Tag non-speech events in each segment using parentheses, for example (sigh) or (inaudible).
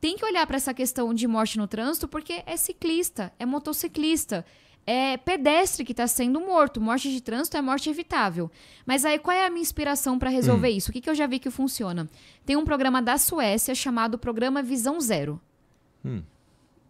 tem que olhar para essa questão de morte no trânsito porque é ciclista, é motociclista, é pedestre que está sendo morto. Morte de trânsito é morte evitável. Mas aí qual é a minha inspiração para resolver hum. isso? O que, que eu já vi que funciona? Tem um programa da Suécia chamado Programa Visão Zero. Hum.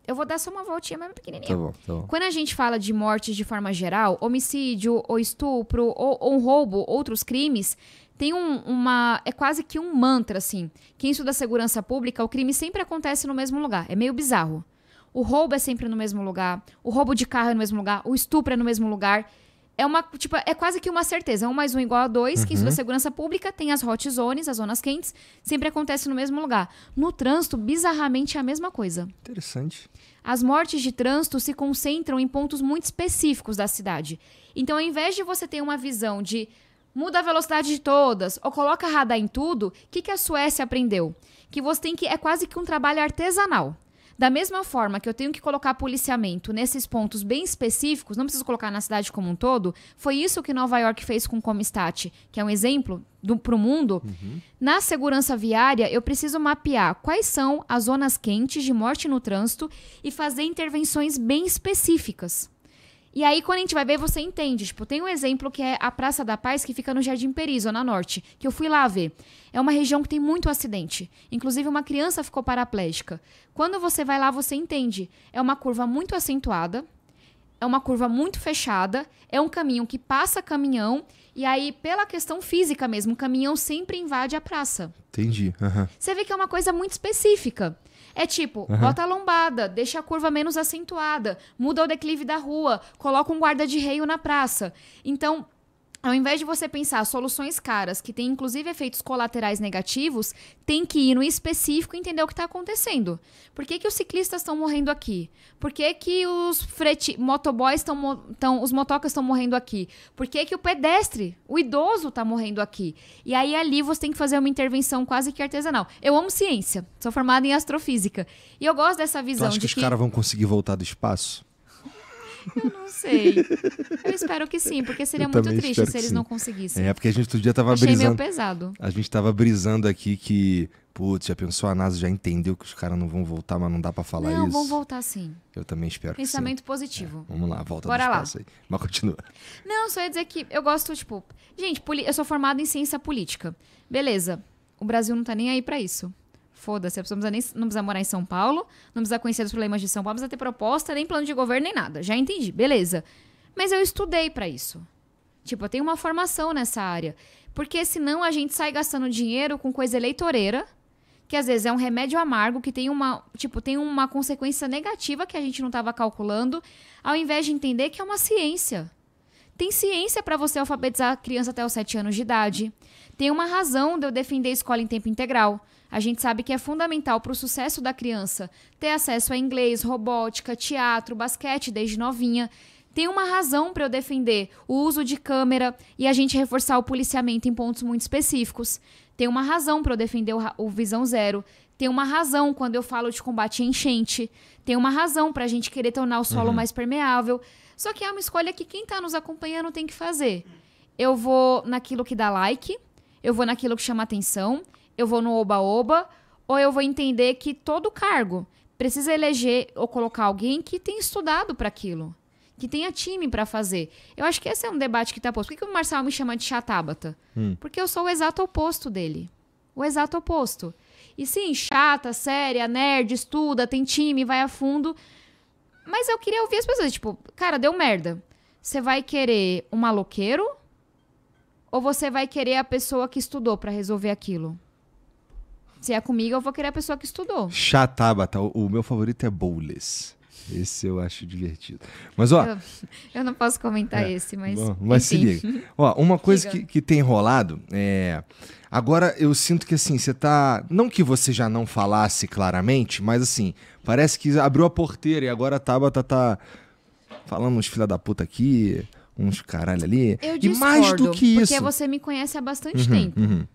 Eu vou dar só uma voltinha mais pequenininha. Tá bom, tá bom. Quando a gente fala de mortes de forma geral, homicídio, ou estupro, ou, ou roubo, outros crimes, tem um, uma. É quase que um mantra, assim. Quem estuda segurança pública, o crime sempre acontece no mesmo lugar. É meio bizarro. O roubo é sempre no mesmo lugar. O roubo de carro é no mesmo lugar. O estupro é no mesmo lugar. É uma, tipo, é quase que uma certeza. Um mais um igual a dois. Uhum. Quem estuda uhum. segurança pública tem as hot zones, as zonas quentes. Sempre acontece no mesmo lugar. No trânsito, bizarramente, é a mesma coisa. Interessante. As mortes de trânsito se concentram em pontos muito específicos da cidade. Então, ao invés de você ter uma visão de Muda a velocidade de todas, ou coloca radar em tudo, o que, que a Suécia aprendeu? Que você tem que. É quase que um trabalho artesanal. Da mesma forma que eu tenho que colocar policiamento nesses pontos bem específicos, não preciso colocar na cidade como um todo, foi isso que Nova York fez com o Comistat, que é um exemplo para o mundo. Uhum. Na segurança viária, eu preciso mapear quais são as zonas quentes de morte no trânsito e fazer intervenções bem específicas. E aí, quando a gente vai ver, você entende. Tipo, tem um exemplo que é a Praça da Paz, que fica no Jardim Peri, Zona Norte, que eu fui lá ver. É uma região que tem muito acidente. Inclusive, uma criança ficou paraplégica. Quando você vai lá, você entende. É uma curva muito acentuada, é uma curva muito fechada, é um caminho que passa caminhão, e aí, pela questão física mesmo, o caminhão sempre invade a praça. Entendi. Uhum. Você vê que é uma coisa muito específica. É tipo, uhum. bota a lombada, deixa a curva menos acentuada, muda o declive da rua, coloca um guarda de reio na praça. Então, ao invés de você pensar soluções caras, que têm inclusive efeitos colaterais negativos, tem que ir no específico e entender o que está acontecendo. Por que, que os ciclistas estão morrendo aqui? Por que, que os frete... motoboys estão. Os motocas estão morrendo aqui? Por que, que o pedestre, o idoso, está morrendo aqui? E aí ali você tem que fazer uma intervenção quase que artesanal. Eu amo ciência, sou formada em astrofísica. E eu gosto dessa visão. Tu acha que, que os caras vão conseguir voltar do espaço? Eu não sei. Eu espero que sim, porque seria eu muito triste se eles não conseguissem. É, porque a gente todo dia tava Achei brisando. Meio pesado. A gente tava brisando aqui que, putz, já pensou, a NASA já entendeu que os caras não vão voltar, mas não dá para falar não, isso. Não, vão voltar sim. Eu também espero Pensamento que sim. É, positivo. É, vamos lá, volta Bora do espaço lá. aí. (laughs) Mas continua. Não, só ia dizer que eu gosto, tipo, gente, eu sou formada em ciência política. Beleza. O Brasil não tá nem aí para isso. Foda-se, a pessoa não precisa, nem, não precisa morar em São Paulo, não precisa conhecer os problemas de São Paulo, não precisa ter proposta, nem plano de governo, nem nada. Já entendi, beleza. Mas eu estudei para isso. Tipo, eu tenho uma formação nessa área. Porque senão a gente sai gastando dinheiro com coisa eleitoreira, que às vezes é um remédio amargo, que tem uma, tipo, tem uma consequência negativa que a gente não estava calculando, ao invés de entender que é uma ciência. Tem ciência para você alfabetizar a criança até os 7 anos de idade. Tem uma razão de eu defender a escola em tempo integral. A gente sabe que é fundamental para o sucesso da criança ter acesso a inglês, robótica, teatro, basquete desde novinha. Tem uma razão para eu defender o uso de câmera e a gente reforçar o policiamento em pontos muito específicos. Tem uma razão para eu defender o, o Visão Zero. Tem uma razão quando eu falo de combate à enchente. Tem uma razão para a gente querer tornar o solo uhum. mais permeável. Só que é uma escolha que quem está nos acompanhando tem que fazer. Eu vou naquilo que dá like, eu vou naquilo que chama atenção, eu vou no oba-oba, ou eu vou entender que todo cargo precisa eleger ou colocar alguém que tem estudado para aquilo, que tenha time para fazer. Eu acho que esse é um debate que está posto. Por que, que o Marcelo me chama de chatábata? Hum. Porque eu sou o exato oposto dele. O exato oposto. E sim, chata, séria, nerd, estuda, tem time, vai a fundo. Mas eu queria ouvir as pessoas, tipo, cara, deu merda. Você vai querer um maloqueiro? Ou você vai querer a pessoa que estudou para resolver aquilo? Se é comigo, eu vou querer a pessoa que estudou. Chatabata, o meu favorito é Bowles. Esse eu acho divertido. Mas, ó. Eu, (laughs) eu não posso comentar é, esse, mas. Bom, mas se liga. Ó, uma (laughs) coisa que, que tem rolado é. Agora eu sinto que assim, você tá. Não que você já não falasse claramente, mas assim, parece que abriu a porteira e agora a Tabata tá falando uns filha da puta aqui, uns caralho ali. Eu e mais do que isso. Porque você me conhece há bastante uhum, tempo. Uhum.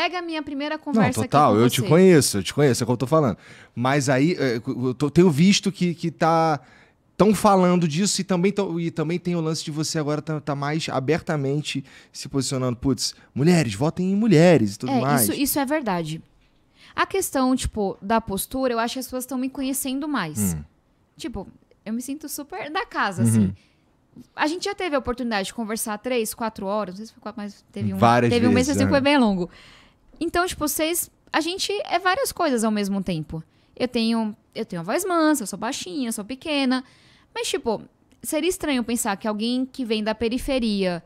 Pega a minha primeira conversa Não, total, eu você. te conheço, eu te conheço, é o que eu tô falando. Mas aí, é, eu tenho visto que, que tá estão falando disso e também, tão, e também tem o lance de você agora tá, tá, mais abertamente se posicionando. Putz, mulheres, votem em mulheres e tudo é, mais. Isso, isso é verdade. A questão, tipo, da postura, eu acho que as pessoas estão me conhecendo mais. Hum. Tipo, eu me sinto super da casa, uhum. assim. A gente já teve a oportunidade de conversar três, quatro horas, não sei se foi quatro, mas teve um, Várias teve vezes, um mês assim né? que foi é. bem longo. Então, tipo, vocês. A gente é várias coisas ao mesmo tempo. Eu tenho. Eu tenho a voz mansa, eu sou baixinha, eu sou pequena. Mas, tipo, seria estranho pensar que alguém que vem da periferia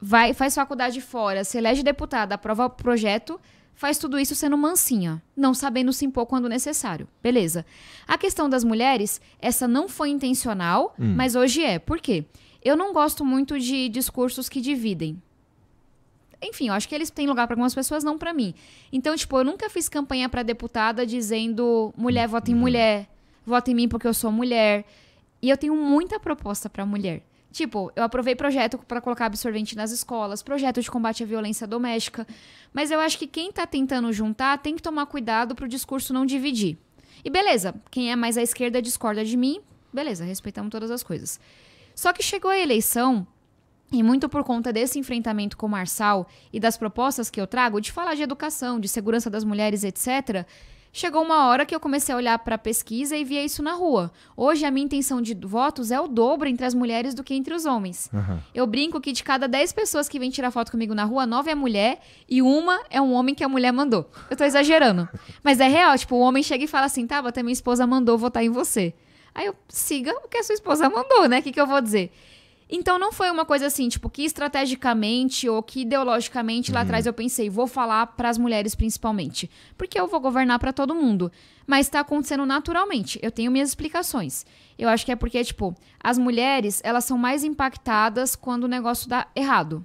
vai, faz faculdade fora, se elege deputada, aprova projeto, faz tudo isso sendo mansinha, não sabendo se impor quando necessário. Beleza. A questão das mulheres, essa não foi intencional, hum. mas hoje é. Por quê? Eu não gosto muito de discursos que dividem. Enfim, eu acho que eles têm lugar para algumas pessoas, não para mim. Então, tipo, eu nunca fiz campanha para deputada dizendo mulher, vota em uhum. mulher, vota em mim porque eu sou mulher. E eu tenho muita proposta para mulher. Tipo, eu aprovei projeto para colocar absorvente nas escolas, projeto de combate à violência doméstica, mas eu acho que quem tá tentando juntar tem que tomar cuidado para o discurso não dividir. E beleza, quem é mais à esquerda discorda de mim, beleza, respeitamos todas as coisas. Só que chegou a eleição, e muito por conta desse enfrentamento com o Marçal e das propostas que eu trago, de falar de educação, de segurança das mulheres, etc., chegou uma hora que eu comecei a olhar para a pesquisa e via isso na rua. Hoje a minha intenção de votos é o dobro entre as mulheres do que entre os homens. Uhum. Eu brinco que de cada 10 pessoas que vêm tirar foto comigo na rua, 9 é mulher e uma é um homem que a mulher mandou. Eu estou exagerando. (laughs) Mas é real, tipo, o homem chega e fala assim: "Tava, tá, até minha esposa mandou votar em você". Aí eu siga o que a sua esposa mandou, né? O que, que eu vou dizer? Então não foi uma coisa assim, tipo, que estrategicamente ou que ideologicamente lá uhum. atrás eu pensei, vou falar para as mulheres principalmente, porque eu vou governar para todo mundo. Mas está acontecendo naturalmente. Eu tenho minhas explicações. Eu acho que é porque, tipo, as mulheres, elas são mais impactadas quando o negócio dá errado.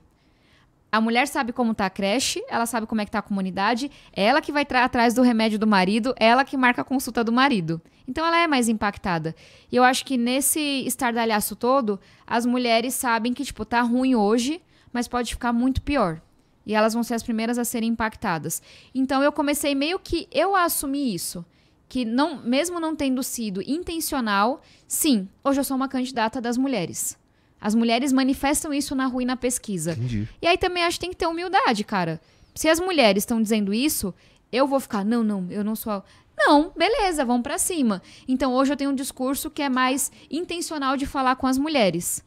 A mulher sabe como tá a creche, ela sabe como é que tá a comunidade, ela que vai atrás do remédio do marido, ela que marca a consulta do marido. Então ela é mais impactada. E eu acho que nesse estardalhaço todo, as mulheres sabem que, tipo, tá ruim hoje, mas pode ficar muito pior. E elas vão ser as primeiras a serem impactadas. Então eu comecei meio que eu a assumir isso. Que não, mesmo não tendo sido intencional, sim, hoje eu sou uma candidata das mulheres. As mulheres manifestam isso na rua e na pesquisa. Entendi. E aí também acho que tem que ter humildade, cara. Se as mulheres estão dizendo isso, eu vou ficar, não, não, eu não sou. A... Não, beleza, vamos para cima. Então hoje eu tenho um discurso que é mais intencional de falar com as mulheres.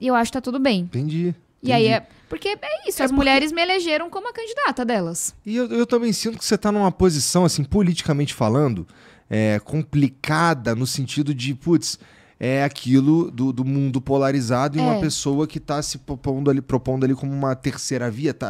E eu acho que tá tudo bem. Entendi. E Entendi. aí é. Porque é isso, é as porque... mulheres me elegeram como a candidata delas. E eu, eu também sinto que você está numa posição, assim, politicamente falando, é, complicada no sentido de, putz, é aquilo do, do mundo polarizado e é. uma pessoa que está se propondo ali, propondo ali como uma terceira via, tá?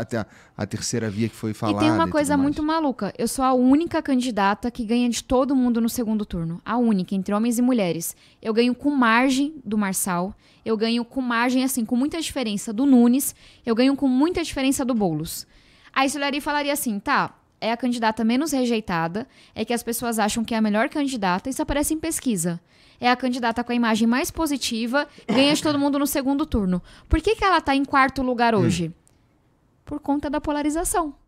A, a terceira via que foi falada. E tem uma coisa muito maluca. Eu sou a única candidata que ganha de todo mundo no segundo turno. A única, entre homens e mulheres. Eu ganho com margem do Marçal. Eu ganho com margem, assim, com muita diferença do Nunes. Eu ganho com muita diferença do Boulos. Aí você olharia e falaria assim, tá, é a candidata menos rejeitada, é que as pessoas acham que é a melhor candidata, isso aparece em pesquisa. É a candidata com a imagem mais positiva, ganha de todo mundo no segundo turno. Por que, que ela está em quarto lugar hum. hoje? Por conta da polarização.